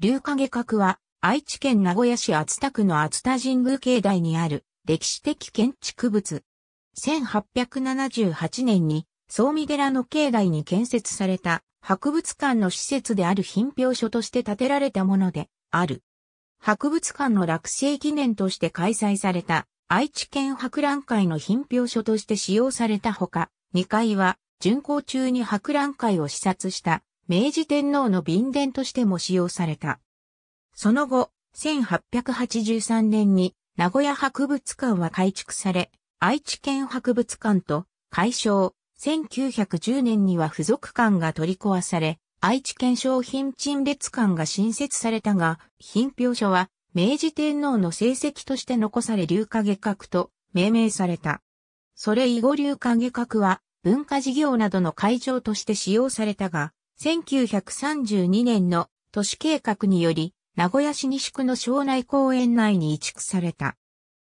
龍影閣は、愛知県名古屋市厚田区の厚田神宮境内にある歴史的建築物。1878年に、総見寺の境内に建設された博物館の施設である品評所として建てられたものである。博物館の落成記念として開催された愛知県博覧会の品評所として使用されたほか、2階は巡行中に博覧会を視察した明治天皇の便殿としても使用された。その後、1883年に名古屋博物館は改築され、愛知県博物館と改称、1910年には付属館が取り壊され、愛知県商品陳列館が新設されたが、品評書は明治天皇の成績として残され流下閣と命名された。それ以後流下閣は文化事業などの会場として使用されたが、1932年の都市計画により、名古屋市西区の庄内公園内に移築された。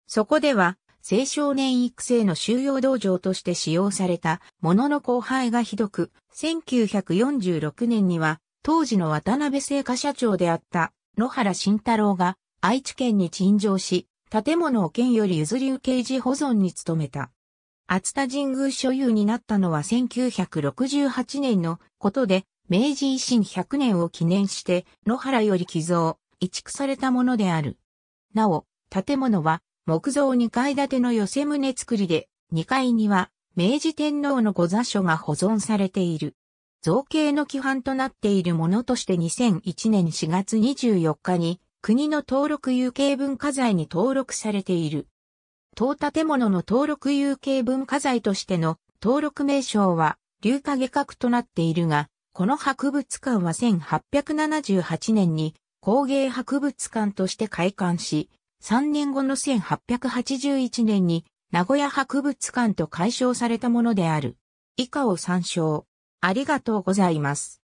そこでは、青少年育成の収容道場として使用されたものの荒廃がひどく、1946年には、当時の渡辺製菓社長であった野原慎太郎が愛知県に陳情し、建物を県より譲り受け維持保存に努めた。厚田神宮所有になったのは1968年のことで、明治維新100年を記念して、野原より寄贈、移築されたものである。なお、建物は木造2階建ての寄せ棟作りで、2階には明治天皇の御座所が保存されている。造形の規範となっているものとして2001年4月24日に国の登録有形文化財に登録されている。当建物の登録有形文化財としての登録名称は、流下下格となっているが、この博物館は1878年に工芸博物館として開館し、3年後の1881年に名古屋博物館と解消されたものである。以下を参照。ありがとうございます。